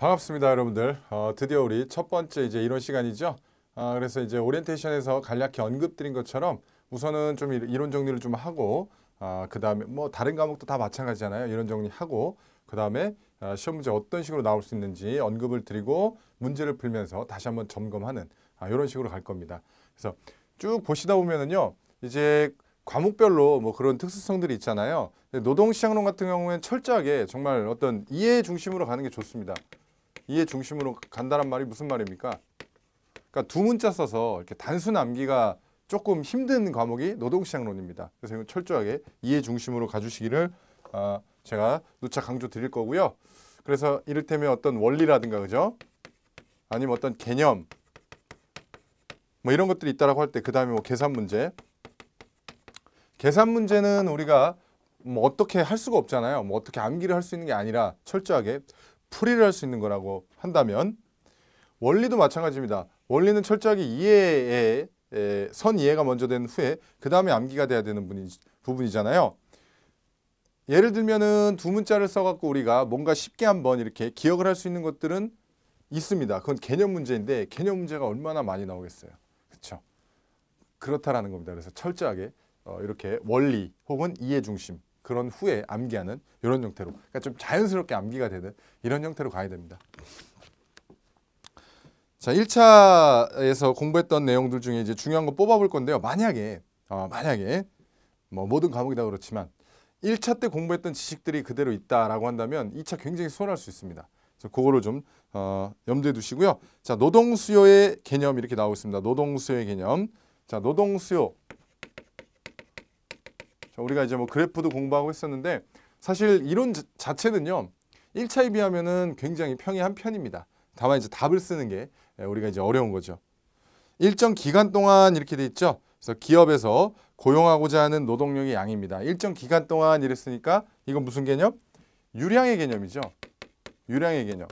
반갑습니다, 여러분들. 어, 드디어 우리 첫 번째 이제 이런 시간이죠. 아, 그래서 이제 오리엔테이션에서 간략히 언급드린 것처럼 우선은 좀 이론 정리를 좀 하고 아, 그 다음에 뭐 다른 과목도 다 마찬가지잖아요. 이런 정리하고 그 다음에 아, 시험 문제 어떤 식으로 나올 수 있는지 언급을 드리고 문제를 풀면서 다시 한번 점검하는 아, 이런 식으로 갈 겁니다. 그래서 쭉 보시다 보면은요. 이제 과목별로 뭐 그런 특수성들이 있잖아요. 노동시장론 같은 경우에는 철저하게 정말 어떤 이해 중심으로 가는 게 좋습니다. 이해 중심으로 간다란 말이 무슨 말입니까? 그러니까 두 문자 써서 이렇게 단순 암기가 조금 힘든 과목이 노동시장론입니다. 그래서 이건 철저하게 이해 중심으로 가주시기를 어, 제가 누차 강조 드릴 거고요. 그래서 이를테면 어떤 원리라든가 그죠? 아니면 어떤 개념 뭐 이런 것들이 있다라고 할 때 그 다음에 뭐 계산 문제 계산 문제는 우리가 뭐 어떻게 할 수가 없잖아요. 뭐 어떻게 암기를 할 수 있는 게 아니라 철저하게 풀이를 할 수 있는 거라고 한다면 원리도 마찬가지입니다. 원리는 철저하게 이해에 선 이해가 먼저 된 후에 그 다음에 암기가 돼야 되는 부분이잖아요. 예를 들면은 두 문자를 써갖고 우리가 뭔가 쉽게 한번 이렇게 기억을 할 수 있는 것들은 있습니다. 그건 개념 문제인데 개념 문제가 얼마나 많이 나오겠어요. 그렇죠? 그렇다라는 겁니다. 그래서 철저하게 어, 이렇게 원리 혹은 이해 중심 그런 후에 암기하는 이런 형태로 그러니까 좀 자연스럽게 암기가 되는 이런 형태로 가야 됩니다. 자, 1차에서 공부했던 내용들 중에 이제 중요한 거 뽑아볼 건데요. 만약에 어, 만약에 뭐 모든 과목이 다 그렇지만 1차 때 공부했던 지식들이 그대로 있다라고 한다면 2차 굉장히 수월할 수 있습니다. 그래서 그거를 좀 어, 염두에 두시고요. 자, 노동 수요의 개념 이렇게 나오고 있습니다. 노동 수요의 개념. 자, 노동 수요 우리가 이제 뭐 그래프도 공부하고 했었는데 사실 이론 자체는요. 1차에 비하면은 굉장히 평이한 편입니다. 다만 이제 답을 쓰는 게 예, 우리가 이제 어려운 거죠. 일정 기간 동안 이렇게 돼 있죠. 그래서 기업에서 고용하고자 하는 노동력의 양입니다. 일정 기간 동안 이랬으니까 이건 무슨 개념? 유량의 개념이죠. 유량의 개념.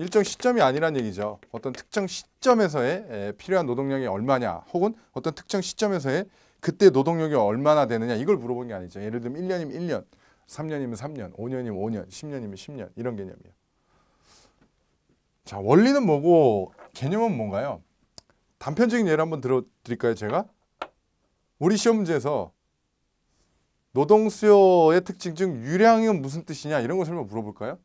일정 시점이 아니란 얘기죠. 어떤 특정 시점에서의 필요한 노동력이 얼마냐 혹은 어떤 특정 시점에서의 그때 노동력이 얼마나 되느냐 이걸 물어본 게 아니죠. 예를 들면 1년이면 1년, 3년이면 3년, 5년이면 5년, 10년이면 10년 이런 개념이에요. 자 원리는 뭐고 개념은 뭔가요? 단편적인 예를 한번 들어드릴까요 제가? 우리 시험 문제에서 노동수요의 특징 중 유량은 무슨 뜻이냐 이런 것을 한번 물어볼까요?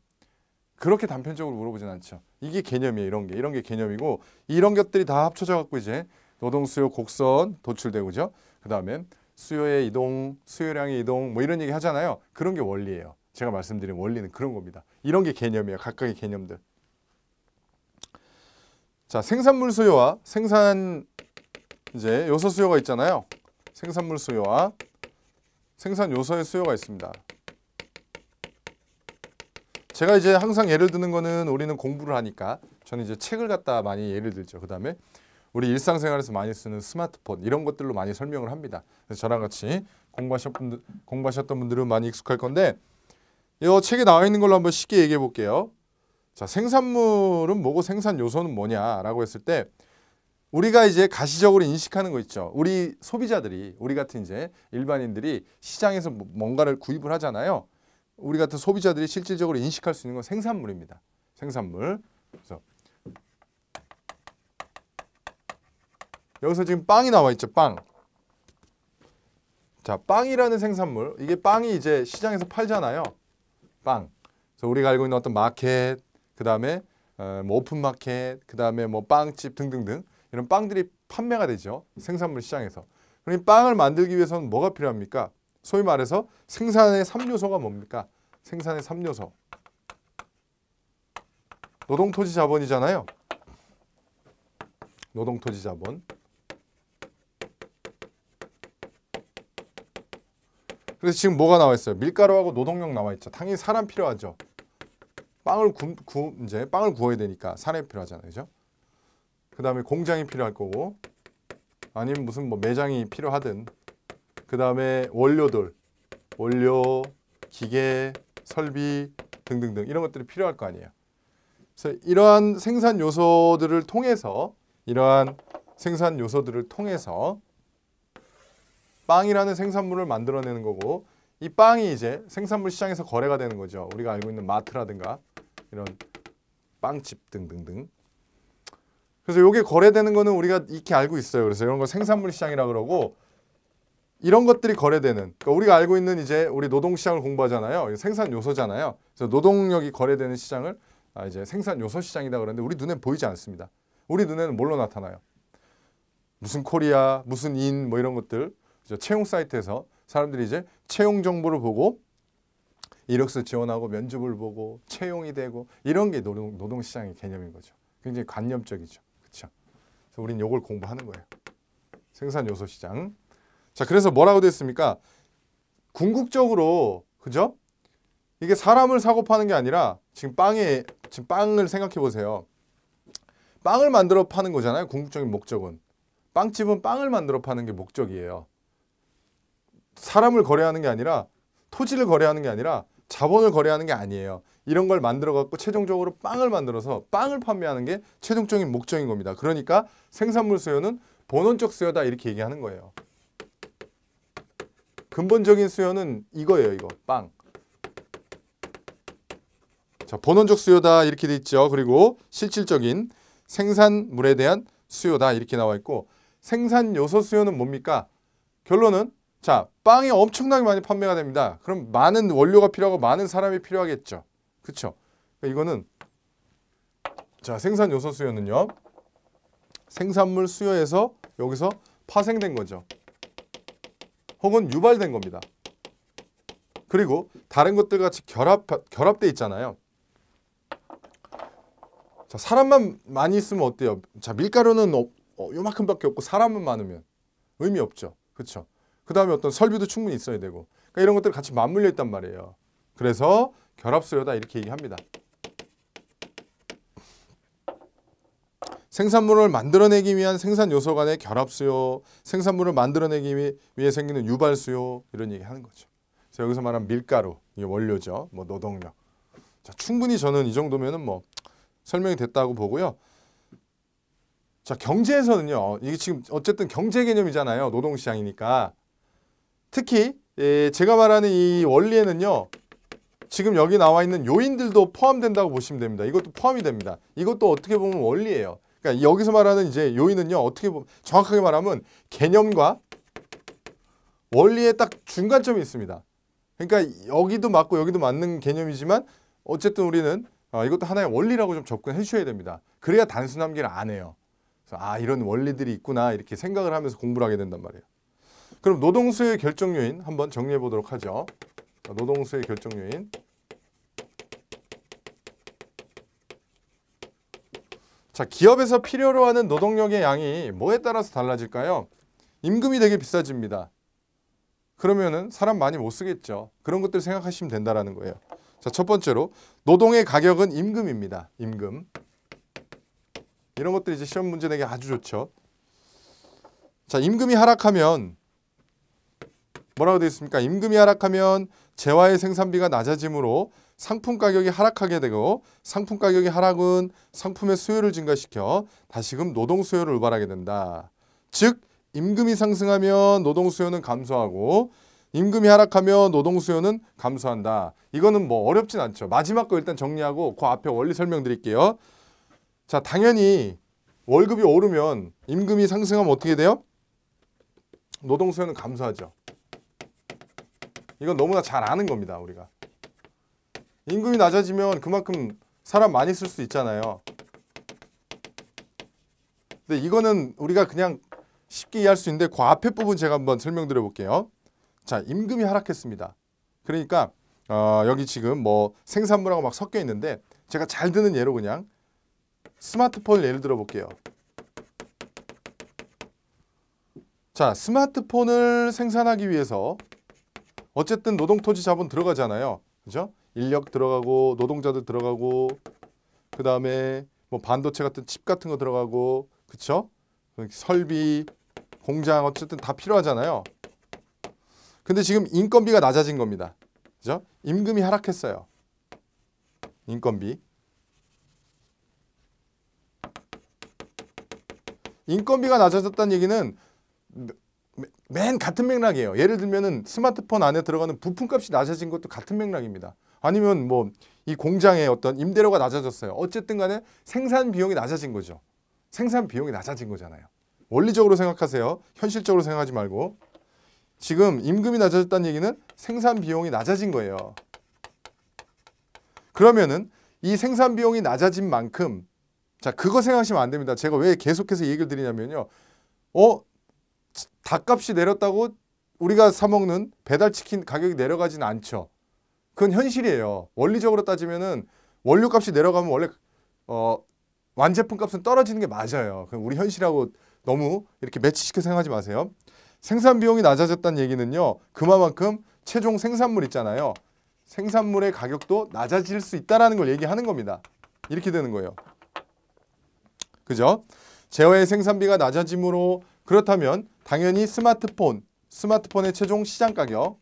그렇게 단편적으로 물어보진 않죠. 이게 개념이에요. 이런 게 이런 게 개념이고 이런 것들이 다 합쳐져 갖고 이제 노동 수요 곡선 도출되고죠. 그다음에 수요의 이동, 수요량의 이동 뭐 이런 얘기 하잖아요. 그런 게 원리예요. 제가 말씀드린 원리는 그런 겁니다. 이런 게 개념이에요. 각각의 개념들. 자, 생산물 수요와 생산 이제 요소 수요가 있잖아요. 생산물 수요와 생산 요소의 수요가 있습니다. 제가 이제 항상 예를 드는 거는 우리는 공부를 하니까 저는 이제 책을 갖다 많이 예를 들죠. 그 다음에 우리 일상생활에서 많이 쓰는 스마트폰 이런 것들로 많이 설명을 합니다. 그래서 저랑 같이 공부하셨던, 공부하셨던 분들은 많이 익숙할 건데 이 책에 나와 있는 걸로 한번 쉽게 얘기해 볼게요. 자, 생산물은 뭐고 생산 요소는 뭐냐라고 했을 때 우리가 이제 가시적으로 인식하는 거 있죠. 우리 소비자들이 우리 같은 이제 일반인들이 시장에서 뭐, 뭔가를 구입을 하잖아요. 우리 같은 소비자들이 실질적으로 인식할 수 있는 건 생산물입니다. 생산물. 그래서 여기서 지금 빵이 나와 있죠. 빵. 자, 빵이라는 생산물. 이게 빵이 이제 시장에서 팔잖아요. 빵. 그래서 우리가 알고 있는 어떤 마켓, 그다음에 어, 뭐 오픈 마켓, 그다음에 뭐 빵집 등등등 이런 빵들이 판매가 되죠. 생산물 시장에서. 그러 빵을 만들기 위해서는 뭐가 필요합니까? 소위 말해서 생산의 3요소가 뭡니까? 생산의 3요소. 노동 토지 자본이잖아요. 노동 토지 자본. 그래서 지금 뭐가 나와 있어요? 밀가루하고 노동력 나와 있죠. 당연히 사람 필요하죠. 빵을 구, 구 이제 빵을 구워야 되니까 사람이 필요하잖아요. 그죠? 그다음에 공장이 필요할 거고 아니면 무슨 뭐 매장이 필요하든 그 다음에 원료들, 원료, 기계, 설비 등등등 이런 것들이 필요할 거 아니에요. 그래서 이러한 생산 요소들을 통해서 이러한 생산 요소들을 통해서 빵이라는 생산물을 만들어내는 거고 이 빵이 이제 생산물 시장에서 거래가 되는 거죠. 우리가 알고 있는 마트라든가 이런 빵집 등등등. 그래서 이게 거래되는 거는 우리가 익히 알고 있어요. 그래서 이런 거 생산물 시장이라 그러고 이런 것들이 거래되는 그러니까 우리가 알고 있는 이제 우리 노동시장을 공부하잖아요. 생산 요소잖아요. 그래서 노동력이 거래되는 시장을 아, 이제 생산 요소 시장이다 그러는데 우리 눈에 보이지 않습니다. 우리 눈에는 뭘로 나타나요? 무슨 코리아, 무슨 인 뭐 이런 것들 그렇죠? 채용 사이트에서 사람들이 이제 채용 정보를 보고 이력서 지원하고 면접을 보고 채용이 되고 이런 게 노동, 노동시장의 개념인 거죠. 굉장히 관념적이죠. 그렇죠? 그래서 우린 요걸 공부하는 거예요. 생산요소시장. 자, 그래서 뭐라고 됐습니까? 궁극적으로, 그죠? 이게 사람을 사고 파는 게 아니라 지금 빵에, 지금 빵을 생각해 보세요. 빵을 만들어 파는 거잖아요. 궁극적인 목적은. 빵집은 빵을 만들어 파는 게 목적이에요. 사람을 거래하는 게 아니라 토지를 거래하는 게 아니라 자본을 거래하는 게 아니에요. 이런 걸 만들어 갖고 최종적으로 빵을 만들어서 빵을 판매하는 게 최종적인 목적인 겁니다. 그러니까 생산물 수요는 본원적 수요다 이렇게 얘기하는 거예요. 근본적인 수요는 이거예요. 이거 빵. 자, 본원적 수요다 이렇게 돼 있죠. 그리고 실질적인 생산물에 대한 수요다 이렇게 나와 있고 생산 요소 수요는 뭡니까? 결론은 자 빵이 엄청나게 많이 판매가 됩니다. 그럼 많은 원료가 필요하고 많은 사람이 필요하겠죠. 그렇죠? 이거는 자 생산 요소 수요는요. 생산물 수요에서 여기서 파생된 거죠. 혹은 유발된 겁니다. 그리고 다른 것들 같이 결합, 결합돼 있잖아요. 자, 사람만 많이 있으면 어때요? 자, 밀가루는 어, 어, 요만큼밖에 없고 사람만 많으면 의미 없죠. 그렇그 다음에 어떤 설비도 충분히 있어야 되고 그러니까 이런 것들 같이 맞물려 있단 말이에요. 그래서 결합수요다 이렇게 얘기합니다. 생산물을 만들어내기 위한 생산 요소 간의 결합 수요, 생산물을 만들어내기 위해 생기는 유발 수요 이런 얘기 하는 거죠. 그래서 여기서 말한 밀가루, 이게 원료죠. 뭐 노동력. 자, 충분히 저는 이 정도면은 뭐 설명이 됐다고 보고요. 자, 경제에서는요. 이게 지금 어쨌든 경제 개념이잖아요. 노동 시장이니까. 특히 예, 제가 말하는 이 원리에는요. 지금 여기 나와 있는 요인들도 포함된다고 보시면 됩니다. 이것도 포함이 됩니다. 이것도 어떻게 보면 원리예요. 그러니까 여기서 말하는 이제 요인은요. 어떻게 보면 정확하게 말하면 개념과 원리에 딱 중간점이 있습니다. 그러니까 여기도 맞고 여기도 맞는 개념이지만 어쨌든 우리는 어, 이것도 하나의 원리라고 좀 접근해 주셔야 됩니다. 그래야 단순한길안 해요. 그래서 아 이런 원리들이 있구나 이렇게 생각을 하면서 공부를 하게 된단 말이에요. 그럼 노동수의 결정 요인 한번 정리해 보도록 하죠. 노동수의 결정 요인. 자, 기업에서 필요로 하는 노동력의 양이 뭐에 따라서 달라질까요? 임금이 되게 비싸집니다. 그러면은 사람 많이 못 쓰겠죠. 그런 것들 생각하시면 된다라는 거예요. 자, 첫 번째로 노동의 가격은 임금입니다. 임금. 이런 것들이 제 시험 문제 내기 아주 좋죠. 자, 임금이 하락하면 뭐라고 되어 있습니까? 임금이 하락하면 재화의 생산비가 낮아지므로 상품 가격이 하락하게 되고 상품 가격이 하락은 상품의 수요를 증가시켜 다시금 노동 수요를 유발하게 된다. 즉 임금이 상승하면 노동 수요는 감소하고 임금이 하락하면 노동 수요는 감소한다. 이거는 뭐 어렵진 않죠. 마지막 거 일단 정리하고 그 앞에 원리 설명드릴게요. 자 당연히 월급이 오르면 임금이 상승하면 어떻게 돼요? 노동 수요는 감소하죠. 이건 너무나 잘 아는 겁니다. 우리가. 임금이 낮아지면 그만큼 사람 많이 쓸 수 있잖아요. 근데 이거는 우리가 그냥 쉽게 이해할 수 있는데 그 앞에 부분 제가 한번 설명드려 볼게요. 자, 임금이 하락했습니다. 그러니까 어, 여기 지금 뭐 생산물하고 막 섞여 있는데 제가 잘 드는 예로 그냥 스마트폰을 예를 들어 볼게요. 자, 스마트폰을 생산하기 위해서 어쨌든 노동토지 자본 들어가잖아요. 그죠? 인력 들어가고 노동자들 들어가고 그 다음에 뭐 반도체 같은 칩 같은 거 들어가고 그쵸? 그 설비, 공장 어쨌든 다 필요하잖아요. 근데 지금 인건비가 낮아진 겁니다. 그죠? 임금이 하락했어요. 인건비. 인건비가 낮아졌다는 얘기는 맨 같은 맥락이에요. 예를 들면 은 스마트폰 안에 들어가는 부품값이 낮아진 것도 같은 맥락입니다. 아니면 뭐 이 공장의 어떤 임대료가 낮아졌어요. 어쨌든 간에 생산 비용이 낮아진 거죠. 생산 비용이 낮아진 거잖아요. 원리적으로 생각하세요. 현실적으로 생각하지 말고. 지금 임금이 낮아졌다는 얘기는 생산 비용이 낮아진 거예요. 그러면은 이 생산 비용이 낮아진 만큼 자 그거 생각하시면 안 됩니다. 제가 왜 계속해서 얘기를 드리냐면요. 어? 닭값이 내렸다고 우리가 사 먹는 배달치킨 가격이 내려가진 않죠. 그건 현실이에요. 원리적으로 따지면은 원료값이 내려가면 원래 어 완제품 값은 떨어지는 게 맞아요. 그럼 우리 현실하고 너무 이렇게 매치시켜 생각하지 마세요. 생산 비용이 낮아졌다는 얘기는요. 그만큼 최종 생산물 있잖아요. 생산물의 가격도 낮아질 수 있다는 걸 얘기하는 겁니다. 이렇게 되는 거예요. 그죠? 제어의 생산비가 낮아짐으로 그렇다면 당연히 스마트폰, 스마트폰의 최종 시장 가격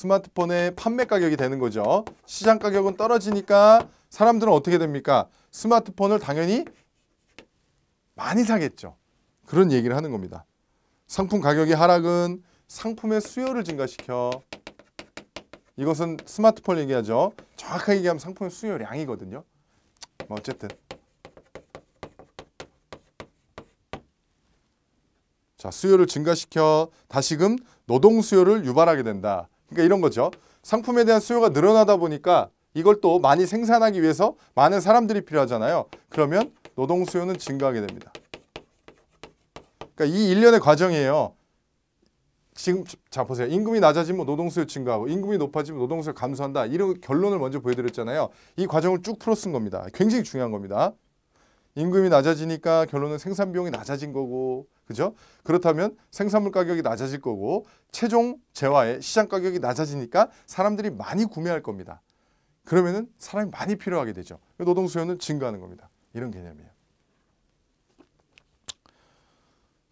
스마트폰의 판매 가격이 되는 거죠. 시장 가격은 떨어지니까 사람들은 어떻게 됩니까? 스마트폰을 당연히 많이 사겠죠. 그런 얘기를 하는 겁니다. 상품 가격이 하락은 상품의 수요를 증가시켜 이것은 스마트폰 얘기하죠. 정확하게 얘기하면 상품의 수요량이거든요. 뭐 어쨌든 자 수요를 증가시켜 다시금 노동 수요를 유발하게 된다. 그러니까 이런 거죠. 상품에 대한 수요가 늘어나다 보니까 이걸 또 많이 생산하기 위해서 많은 사람들이 필요하잖아요. 그러면 노동 수요는 증가하게 됩니다. 그러니까 이 일련의 과정이에요. 지금 자 보세요. 임금이 낮아지면 뭐 노동 수요 증가하고 임금이 높아지면 노동 수요 감소한다. 이런 결론을 먼저 보여드렸잖아요. 이 과정을 쭉 풀어 쓴 겁니다. 굉장히 중요한 겁니다. 임금이 낮아지니까 결론은 생산 비용이 낮아진 거고 그죠? 그렇다면 생산물 가격이 낮아질 거고 최종 재화의 시장 가격이 낮아지니까 사람들이 많이 구매할 겁니다. 그러면은 사람이 많이 필요하게 되죠. 노동 수요는 증가하는 겁니다. 이런 개념이에요.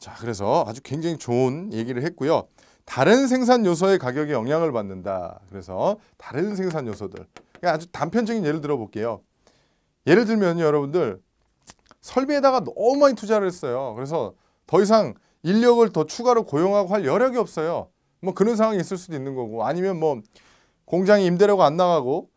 자, 그래서 아주 굉장히 좋은 얘기를 했고요. 다른 생산 요소의 가격에 영향을 받는다. 그래서 다른 생산 요소들. 그러니까 아주 단편적인 예를 들어볼게요. 예를 들면 여러분들 설비에다가 너무 많이 투자를 했어요. 그래서 더 이상 인력을 더 추가로 고용하고 할 여력이 없어요. 뭐 그런 상황이 있을 수도 있는 거고 아니면 뭐 공장이 임대료가 안 나가고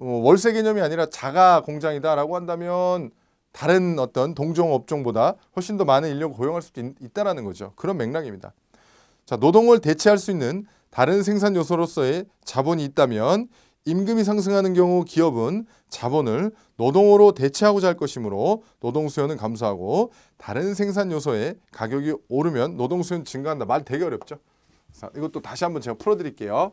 어, 월세 개념이 아니라 자가 공장이다라고 한다면 다른 어떤 동종 업종보다 훨씬 더 많은 인력을 고용할 수도 있, 다라는 거죠. 그런 맥락입니다. 자, 노동을 대체할 수 있는 다른 생산 요소로서의 자본이 있다면 임금이 상승하는 경우 기업은 자본을 노동으로 대체하고자 할 것이므로 노동 수요는 감소하고 다른 생산 요소에 가격이 오르면 노동 수요는 증가한다. 말 되게 어렵죠? 자, 이것도 다시 한번 제가 풀어 드릴게요.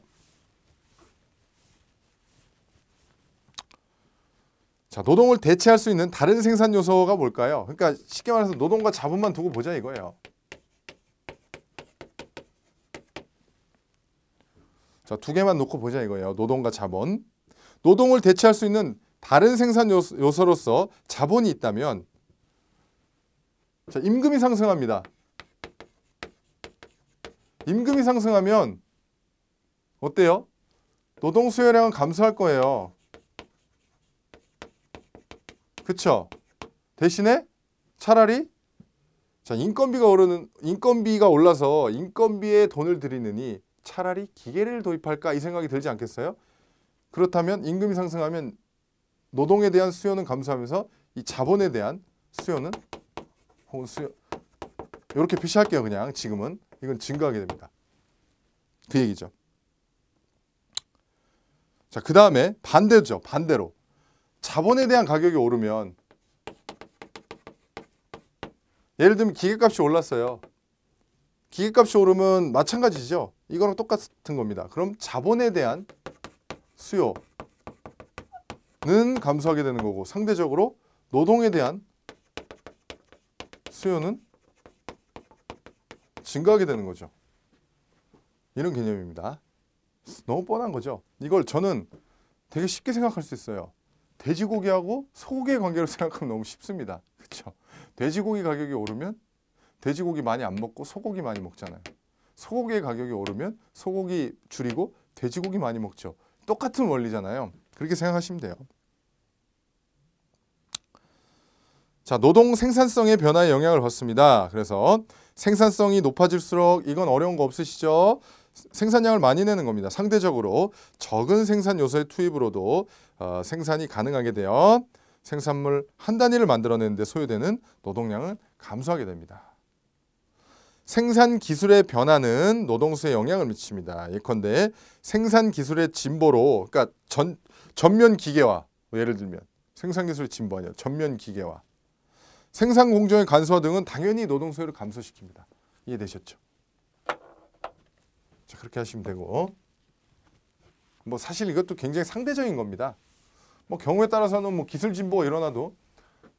자, 노동을 대체할 수 있는 다른 생산 요소가 뭘까요? 그러니까 쉽게 말해서 노동과 자본만 두고 보자 이거예요. 자, 두 개만 놓고 보자 이거예요. 노동과 자본. 노동을 대체할 수 있는 다른 생산 요소로서 자본이 있다면 자, 임금이 상승합니다. 임금이 상승하면 어때요? 노동 수요량은 감소할 거예요. 그쵸? 대신에 차라리 자 인건비가 오르는 인건비가 올라서 인건비에 돈을 들이느니 차라리 기계를 도입할까 이 생각이 들지 않겠어요? 그렇다면 임금이 상승하면 노동에 대한 수요는 감소하면서 이 자본에 대한 수요는 혹은 수요 이렇게 표시할게요 그냥 지금은 이건 증가하게 됩니다. 그 얘기죠. 자, 그 다음에 반대죠. 반대로. 자본에 대한 가격이 오르면 예를 들면 기계값이 올랐어요. 기계값이 오르면 마찬가지죠. 이거랑 똑같은 겁니다. 그럼 자본에 대한 수요는 감소하게 되는 거고 상대적으로 노동에 대한 수요는 증가하게 되는 거죠. 이런 개념입니다. 너무 뻔한 거죠. 이걸 저는 되게 쉽게 생각할 수 있어요. 돼지고기하고 소고기의 관계로 생각하면 너무 쉽습니다. 그렇죠? 돼지고기 가격이 오르면 돼지고기 많이 안 먹고 소고기 많이 먹잖아요. 소고기의 가격이 오르면 소고기 줄이고 돼지고기 많이 먹죠. 똑같은 원리잖아요. 그렇게 생각하시면 돼요. 자, 노동 생산성의 변화에 영향을 받습니다. 그래서 생산성이 높아질수록 이건 어려운 거 없으시죠? 생산량을 많이 내는 겁니다. 상대적으로 적은 생산 요소의 투입으로도 어, 생산이 가능하게 되어 생산물 한 단위를 만들어내는데 소요되는 노동량은 감소하게 됩니다. 생산 기술의 변화는 노동수에 영향을 미칩니다. 예컨대 생산 기술의 진보로 그러니까 전, 전면 기계화 뭐 예를 들면 생산 기술의 진보 아니야 전면 기계화 생산 공정의 간소화 등은 당연히 노동 소요를 감소시킵니다. 이해되셨죠? 자 그렇게 하시면 되고 뭐 사실 이것도 굉장히 상대적인 겁니다. 뭐 경우에 따라서는 뭐 기술 진보가 일어나도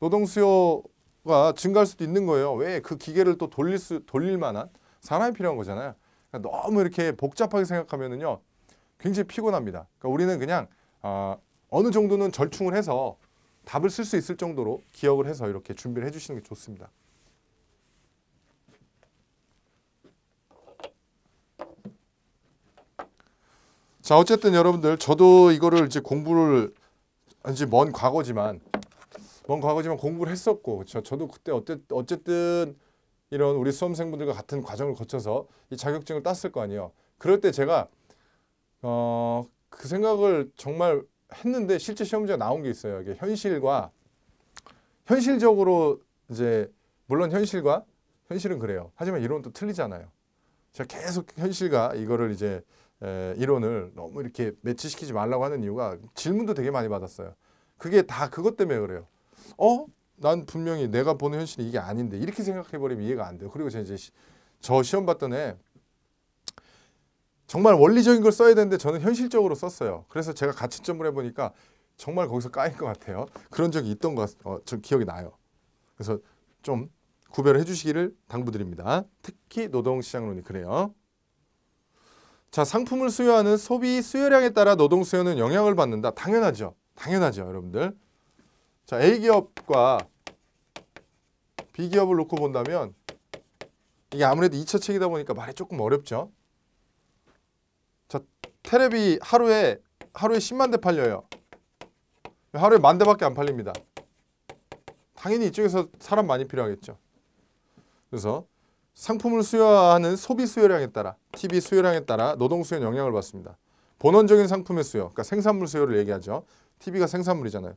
노동 수요 가 증가할 수도 있는 거예요. 왜? 그 기계를 또 돌릴 수, 돌릴 만한 사람이 필요한 거잖아요. 그러니까 너무 이렇게 복잡하게 생각하면은요. 굉장히 피곤합니다. 그러니까 우리는 그냥 어, 어느 정도는 절충을 해서 답을 쓸 수 있을 정도로 기억을 해서 이렇게 준비를 해주시는 게 좋습니다. 자 어쨌든 여러분들 저도 이거를 이제 공부를 이제 먼 과거지만 먼 과거지만 공부를 했었고 저, 저도 그때 어때, 어쨌든 이런 우리 수험생분들과 같은 과정을 거쳐서 이 자격증을 땄을 거 아니에요. 그럴 때 제가 어, 그 생각을 정말 했는데 실제 시험지가 나온 게 있어요. 이게 현실과 현실적으로 이제 물론 현실과 현실은 그래요. 하지만 이론도 틀리잖아요. 제가 계속 현실과 이거를 이제 에, 이론을 너무 이렇게 매치시키지 말라고 하는 이유가 질문도 되게 많이 받았어요. 그게 다 그것 때문에 그래요. 어? 난 분명히 내가 보는 현실이 이게 아닌데 이렇게 생각해버리면 이해가 안 돼요. 그리고 제가 이제 저 시험 봤던 애 정말 원리적인 걸 써야 되는데 저는 현실적으로 썼어요. 그래서 제가 가치점을 해보니까 정말 거기서 까인 것 같아요. 그런 적이 있던 것, 어, 저 기억이 나요. 그래서 좀 구별해 주시기를 당부드립니다. 특히 노동시장론이 그래요. 자, 상품을 수요하는 소비 수요량에 따라 노동 수요는 영향을 받는다. 당연하죠. 당연하죠, 여러분들. 자, A기업과 B기업을 놓고 본다면 이게 아무래도 2차 책이다 보니까 말이 조금 어렵죠. 자, 테레비 하루에 하루에 10만 대 팔려요. 하루에 만 대밖에 안 팔립니다. 당연히 이쪽에서 사람 많이 필요하겠죠. 그래서 상품을 수요하는 소비 수요량에 따라 TV 수요량에 따라 노동 수요 영향을 받습니다. 본원적인 상품의 수요, 그러니까 생산물 수요를 얘기하죠. TV가 생산물이잖아요.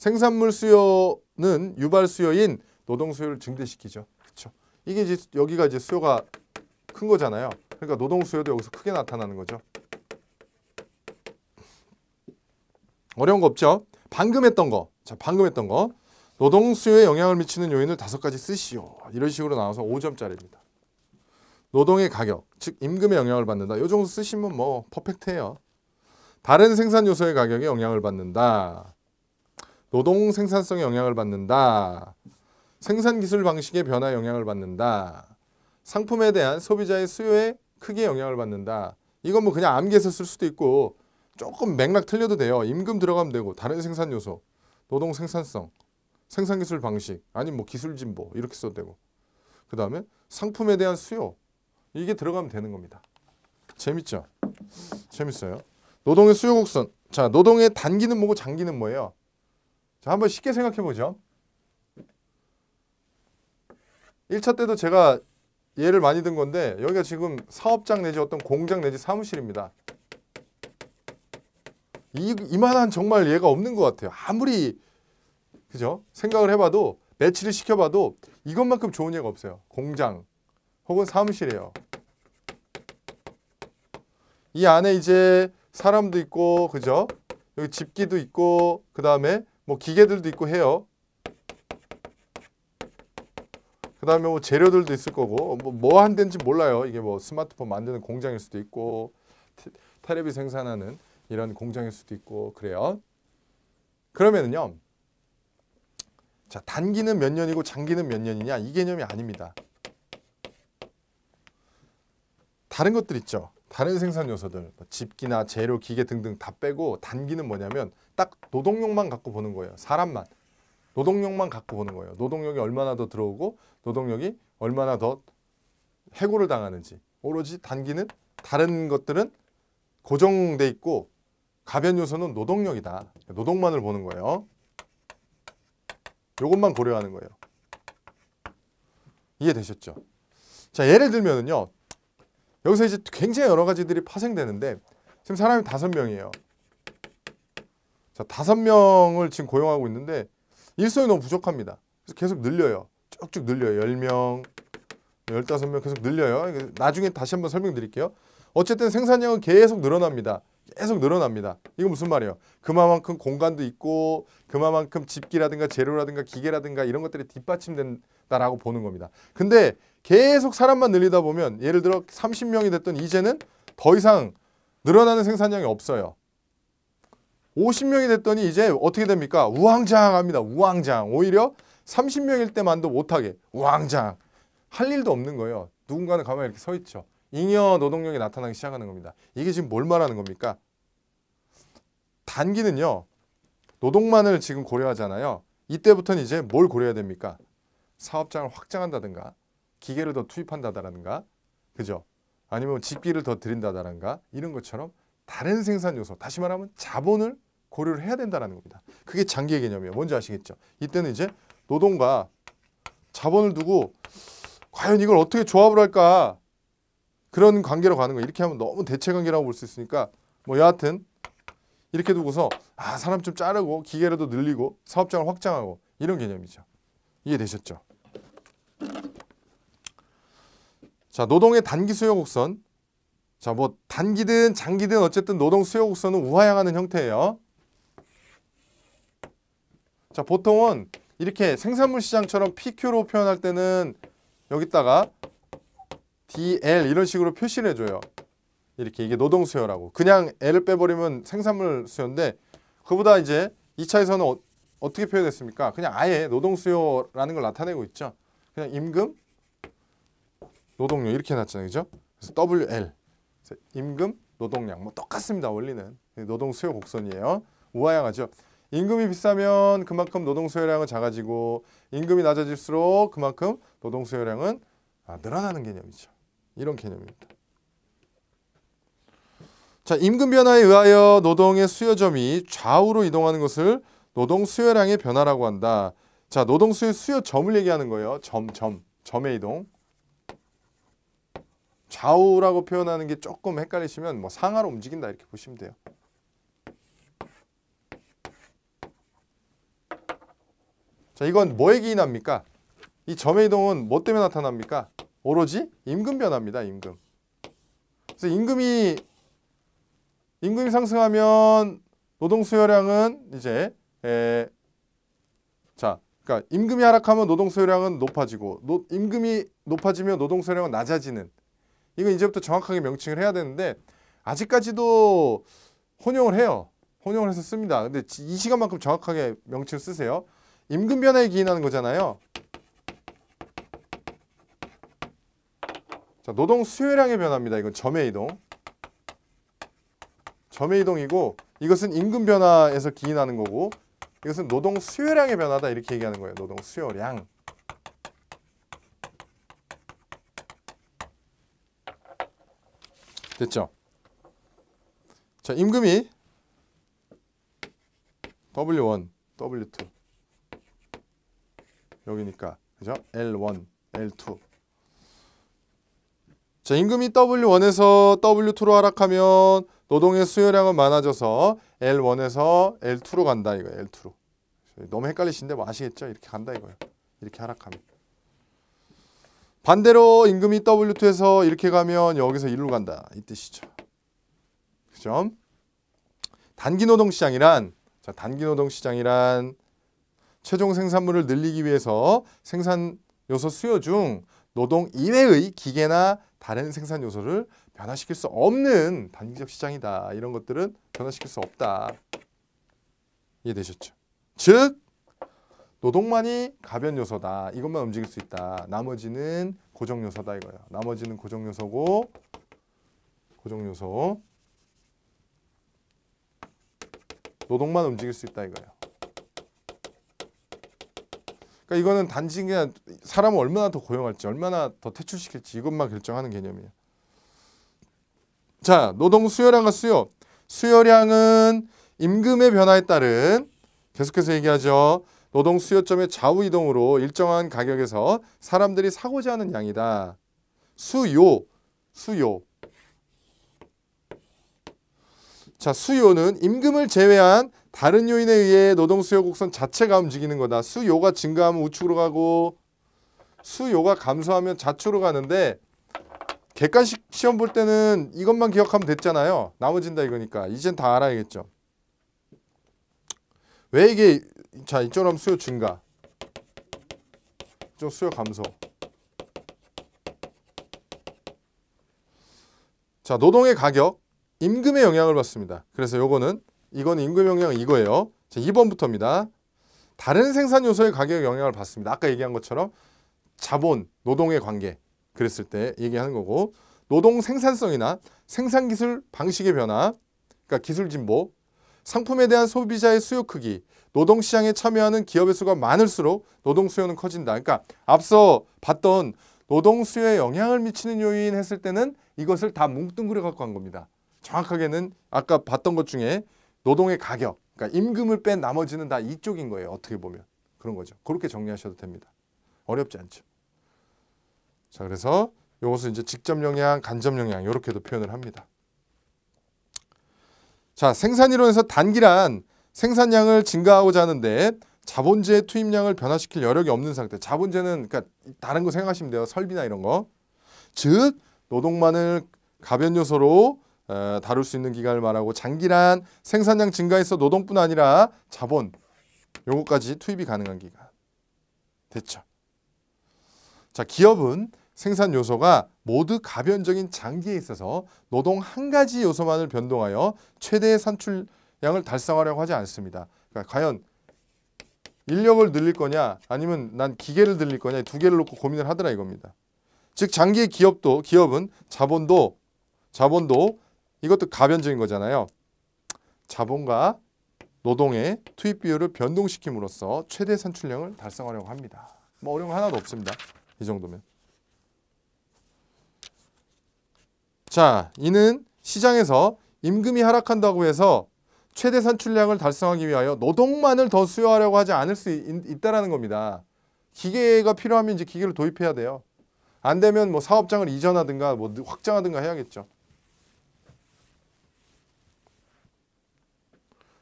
생산물 수요는 유발 수요인 노동 수요를 증대시키죠. 그렇죠. 이게 이제 여기가 이제 수요가 큰 거잖아요. 그러니까 노동 수요도 여기서 크게 나타나는 거죠. 어려운 거 없죠? 방금 했던 거. 자, 방금 했던 거. 노동 수요에 영향을 미치는 요인을 다섯 가지 쓰시오. 이런 식으로 나와서 5점짜리입니다. 노동의 가격, 즉 임금의 영향을 받는다. 요 정도 쓰시면 뭐 퍼펙트해요. 다른 생산 요소의 가격에 영향을 받는다. 노동 생산성에 영향을 받는다. 생산 기술 방식의 변화 영향을 받는다. 상품에 대한 소비자의 수요에 크게 영향을 받는다. 이건 뭐 그냥 암기해서 쓸 수도 있고 조금 맥락 틀려도 돼요. 임금 들어가면 되고 다른 생산 요소, 노동 생산성, 생산 기술 방식, 아니면 뭐 기술 진보 이렇게 써도 되고 그 다음에 상품에 대한 수요 이게 들어가면 되는 겁니다. 재밌죠? 재밌어요. 노동의 수요 곡선. 자, 노동의 단기는 뭐고 장기는 뭐예요? 자, 한번 쉽게 생각해 보죠. 1차 때도 제가 예를 많이 든 건데 여기가 지금 사업장 내지 어떤 공장 내지 사무실입니다. 이, 이만한 정말 예가 없는 것 같아요. 아무리 그죠? 생각을 해봐도 매치를 시켜봐도 이것만큼 좋은 예가 없어요. 공장 혹은 사무실이에요. 이 안에 이제 사람도 있고 그죠? 여기 집기도 있고 그 다음에 뭐 기계들도 있고 해요. 그 다음에 뭐 재료들도 있을 거고 뭐, 뭐 한대인지 몰라요. 이게 뭐 스마트폰 만드는 공장일 수도 있고 테레비 생산하는 이런 공장일 수도 있고 그래요. 그러면은요. 자 단기는 몇 년이고 장기는 몇 년이냐 이 개념이 아닙니다. 다른 것들 있죠. 다른 생산 요소들, 뭐 집기나 재료, 기계 등등 다 빼고 단기는 뭐냐면 딱 노동력만 갖고 보는 거예요. 사람만. 노동력만 갖고 보는 거예요. 노동력이 얼마나 더 들어오고 노동력이 얼마나 더 해고를 당하는지. 오로지 단기는 다른 것들은 고정돼 있고 가변 요소는 노동력이다. 노동만을 보는 거예요. 요것만 고려하는 거예요. 이해되셨죠? 자, 예를 들면은요. 여기서 이제 굉장히 여러 가지들이 파생되는데 지금 사람이 다섯 명이에요. 자, 다섯 명을 지금 고용하고 있는데 일손이 너무 부족합니다. 그래서 계속 늘려요. 쭉쭉 늘려요. 10명, 15명 계속 늘려요. 나중에 다시 한번 설명드릴게요. 어쨌든 생산량은 계속 늘어납니다. 계속 늘어납니다. 이거 무슨 말이에요? 그만큼 공간도 있고 그만큼 집기라든가 재료라든가 기계라든가 이런 것들이 뒷받침된다라고 보는 겁니다. 근데 계속 사람만 늘리다 보면 예를 들어 30명이 됐던 이제는 더 이상 늘어나는 생산량이 없어요. 50명이 됐더니 이제 어떻게 됩니까? 우왕장합니다. 우왕장. 오히려 30명일 때만도 못하게 우왕장. 할 일도 없는 거예요. 누군가는 가만히 이렇게 서 있죠. 잉여 노동력이 나타나기 시작하는 겁니다. 이게 지금 뭘 말하는 겁니까? 단기는요. 노동만을 지금 고려하잖아요. 이때부터는 이제 뭘 고려해야 됩니까? 사업장을 확장한다든가 기계를 더 투입한다든가 그죠? 아니면 집기를더 드린다든가 이런 것처럼 다른 생산 요소, 다시 말하면 자본을 고려를 해야 된다는 겁니다. 그게 장기의 개념이에요. 뭔지 아시겠죠? 이때는 이제 노동과 자본을 두고 과연 이걸 어떻게 조합을 할까 그런 관계로 가는 거예 이렇게 하면 너무 대체 관계라고 볼 수 있으니까 뭐 여하튼 이렇게 두고서 아 사람 좀 자르고 기계라도 늘리고 사업장을 확장하고 이런 개념이죠. 이해되셨죠? 자 노동의 단기 수요 곡선 자뭐 단기든 장기든 어쨌든 노동 수요 곡선은 우하향하는 형태예요. 자 보통은 이렇게 생산물 시장처럼 PQ로 표현할 때는 여기다가 DL 이런 식으로 표시를 해줘요. 이렇게 이게 노동수요라고. 그냥 L을 빼버리면 생산물 수요인데 그보다 이제 2차에서는 어, 떻게 표현했습니까? 그냥 아예 노동수요라는 걸 나타내고 있죠. 그냥 임금, 노동력 이렇게 해놨잖아요. 그죠? 그래서 WL. 그래서 임금, 노동량. 뭐 똑같습니다. 원리는. 노동수요 곡선이에요. 우아양하죠. 임금이 비싸면 그만큼 노동수요량은 작아지고 임금이 낮아질수록 그만큼 노동수요량은 아, 늘어나는 개념이죠. 이런 개념입니다. 자, 임금 변화에 의하여 노동의 수요점이 좌우로 이동하는 것을 노동 수요량의 변화라고 한다. 자, 노동 수요 수요점을 얘기하는 거예요. 점, 점, 점의 이동. 좌우라고 표현하는 게 조금 헷갈리시면 뭐 상하로 움직인다 이렇게 보시면 돼요. 자, 이건 뭐의 기인합니까? 이 점의 이동은 뭐 때문에 나타납니까? 오로지 임금 변화입니다. 임금. 그래서 임금이 임금이 상승하면 노동 수요량은 이제 에, 자, 그러니까 임금이 하락하면 노동 수요량은 높아지고 노, 임금이 높아지면 노동 수요량은 낮아지는 이건 이제부터 정확하게 명칭을 해야 되는데 아직까지도 혼용을 해요. 혼용을 해서 씁니다. 근데 이 시간만큼 정확하게 명칭을 쓰세요. 임금 변화에 기인하는 거잖아요. 자, 노동 수요량의 변화입니다. 이건 점의 이동. 점의 이동이고 이것은 임금 변화에서 기인하는 거고 이것은 노동 수요량의 변화다 이렇게 얘기하는 거예요. 노동 수요량. 됐죠? 자, 임금이 W1, W2 여기니까 그죠? L1, L2 자, 임금이 W1에서 W2로 하락하면 노동의 수요량은 많아져서 L1에서 L2로 간다 이거예요. L2로. 너무 헷갈리신데 뭐 아시겠죠? 이렇게 간다 이거예요. 이렇게 하락하면. 반대로 임금이 W2에서 이렇게 가면 여기서 1로 간다. 이 뜻이죠. 그죠? 단기노동시장이란 자, 단기노동시장이란 최종 생산물을 늘리기 위해서 생산 요소 수요 중 노동 이외의 기계나 다른 생산 요소를 변화시킬 수 없는 단기적 시장이다. 이런 것들은 변화시킬 수 없다. 이해되셨죠? 즉 노동만이 가변 요소다. 이것만 움직일 수 있다. 나머지는 고정 요소다 이거예요. 나머지는 고정 요소고 고정 요소 노동만 움직일 수 있다 이거예요. 그러니까 이거는 단지 그냥 사람을 얼마나 더 고용할지 얼마나 더 퇴출시킬지 이것만 결정하는 개념이에요. 자, 노동 수요량과 수요. 수요량은 임금의 변화에 따른 계속해서 얘기하죠. 노동 수요점의 좌우 이동으로 일정한 가격에서 사람들이 사고자 하는 양이다. 수요, 수요. 자, 수요는 임금을 제외한 다른 요인에 의해 노동 수요 곡선 자체가 움직이는 거다. 수요가 증가하면 우측으로 가고 수요가 감소하면 좌측으로 가는데 객관식 시험 볼 때는 이것만 기억하면 됐잖아요. 나머진다 이거니까. 이젠 다 알아야겠죠. 왜 이게 자 이쪽으로 하면 수요 증가 이쪽 수요 감소 자 노동의 가격 임금의 영향을 받습니다. 그래서 요거는 이건 임금 영향 이거예요. 자, 2번부터입니다. 다른 생산 요소의 가격에 영향을 받습니다. 아까 얘기한 것처럼 자본, 노동의 관계 그랬을 때 얘기하는 거고 노동 생산성이나 생산기술 방식의 변화, 그러니까 기술 진보, 상품에 대한 소비자의 수요 크기, 노동시장에 참여하는 기업의 수가 많을수록 노동 수요는 커진다. 그러니까 앞서 봤던 노동 수요에 영향을 미치는 요인 했을 때는 이것을 다 뭉뚱그려 갖고 간 겁니다. 정확하게는 아까 봤던 것 중에 노동의 가격, 그러니까 임금을 뺀 나머지는 다 이쪽인 거예요. 어떻게 보면. 그런 거죠. 그렇게 정리하셔도 됩니다. 어렵지 않죠. 자, 그래서 이것을 이제 직접 영향, 간접 영향 이렇게도 표현을 합니다. 자, 생산 이론에서 단기란 생산량을 증가하고자 하는데 자본재의 투입량을 변화시킬 여력이 없는 상태. 자본재는 그러니까 다른 거 생각하시면 돼요. 설비나 이런 거. 즉 노동만을 가변 요소로 어, 다룰 수 있는 기간을 말하고 장기란 생산량 증가에서 노동뿐 아니라 자본 요거까지 투입이 가능한 기간 됐죠. 자 기업은 생산 요소가 모두 가변적인 장기에 있어서 노동 한 가지 요소만을 변동하여 최대의 산출량을 달성하려고 하지 않습니다. 그러니까 과연 인력을 늘릴 거냐 아니면 난 기계를 늘릴 거냐 두 개를 놓고 고민을 하더라 이겁니다. 즉 장기의 기업도 기업은 자본도 자본도 이것도 가변적인 거잖아요. 자본과 노동의 투입 비율을 변동시킴으로써 최대 산출량을 달성하려고 합니다. 뭐 어려운 거 하나도 없습니다. 이 정도면. 자, 이는 시장에서 임금이 하락한다고 해서 최대 산출량을 달성하기 위하여 노동만을 더 수요하려고 하지 않을 수 있, 다라는 겁니다. 기계가 필요하면 이제 기계를 도입해야 돼요. 안 되면 뭐 사업장을 이전하든가 뭐 확장하든가 해야겠죠.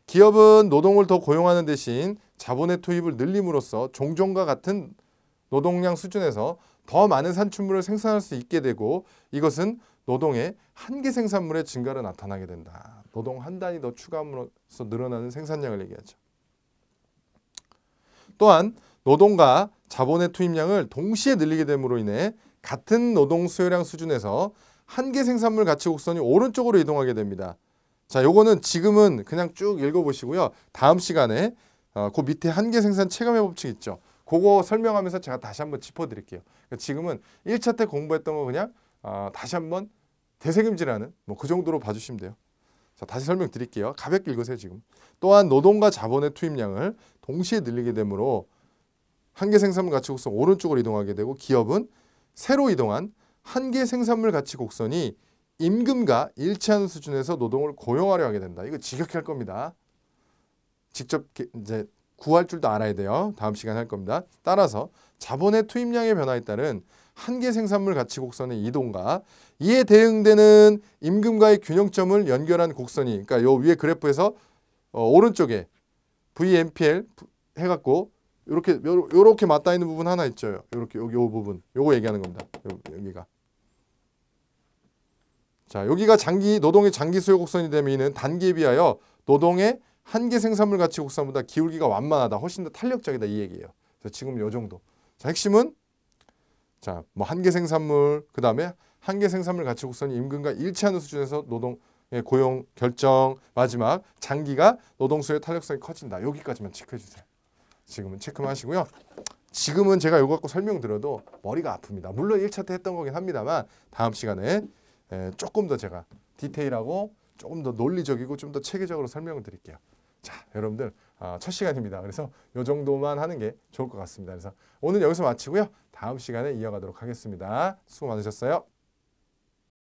기업은 노동을 더 고용하는 대신 자본의 투입을 늘림으로써 종종과 같은 노동량 수준에서 더 많은 산출물을 생산할 수 있게 되고 이것은 노동의 한계 생산물의 증가로 나타나게 된다. 노동 한 단위 더 추가함으로써 늘어나는 생산량을 얘기하죠. 또한 노동과 자본의 투입량을 동시에 늘리게 됨으로 인해 같은 노동 수요량 수준에서 한계 생산물 가치 곡선이 오른쪽으로 이동하게 됩니다. 자, 요거는 지금은 그냥 쭉 읽어보시고요. 다음 시간에 어, 그 밑에 한계 생산 체감의 법칙 있죠. 그거 설명하면서 제가 다시 한번 짚어드릴게요. 그러니까 지금은 1차 때 공부했던 거 그냥 어, 다시 한번 대세김질하는 뭐 그 정도로 봐주시면 돼요. 자, 다시 설명드릴게요. 가볍게 읽으세요, 지금. 또한 노동과 자본의 투입량을 동시에 늘리게 되므로 한계 생산물 가치 곡선 오른쪽으로 이동하게 되고 기업은 새로 이동한 한계 생산물 가치 곡선이 임금과 일치하는 수준에서 노동을 고용하려 하게 된다. 이거 지겹게 할 겁니다. 직접 이제 구할 줄도 알아야 돼요. 다음 시간 에할 겁니다. 따라서 자본의 투입량의 변화에 따른 한계 생산물 가치 곡선의 이동과 이에 대응되는 임금과의 균형점을 연결한 곡선이 그러니까 요 위에 그래프에서 어, 오른쪽에 VMPL 해갖고 이렇게 요렇게 맞닿아 있는 부분 하나 있죠. 요렇게 여요 부분 요거 얘기하는 겁니다. 요, 여기가 자, 여기가 장기 노동의 장기 수요 곡선이 되면 이는 단기에 비하여 노동의 한계 생산물 가치 곡선보다 기울기가 완만하다. 훨씬 더 탄력적이다 이 얘기예요. 그래서 지금 요 정도. 자, 핵심은 자, 뭐 한계 생산물 그다음에 한계 생산물 가치 곡선이 임금과 일치하는 수준에서 노동 의 고용 결정 마지막 장기가 노동수의 요 탄력성이 커진다. 여기까지만 체크해 주세요. 지금은 체크만 하시고요. 지금은 제가 이거 갖고 설명드려도 머리가 아픕니다. 물론 1차 때 했던 거긴 합니다만 다음 시간에 예, 조금 더 제가 디테일하고 조금 더 논리적이고 좀 더 체계적으로 설명을 드릴게요. 자, 여러분들 아, 첫 시간입니다. 그래서 이 정도만 하는 게 좋을 것 같습니다. 그래서 오늘 여기서 마치고요. 다음 시간에 이어가도록 하겠습니다. 수고 많으셨어요.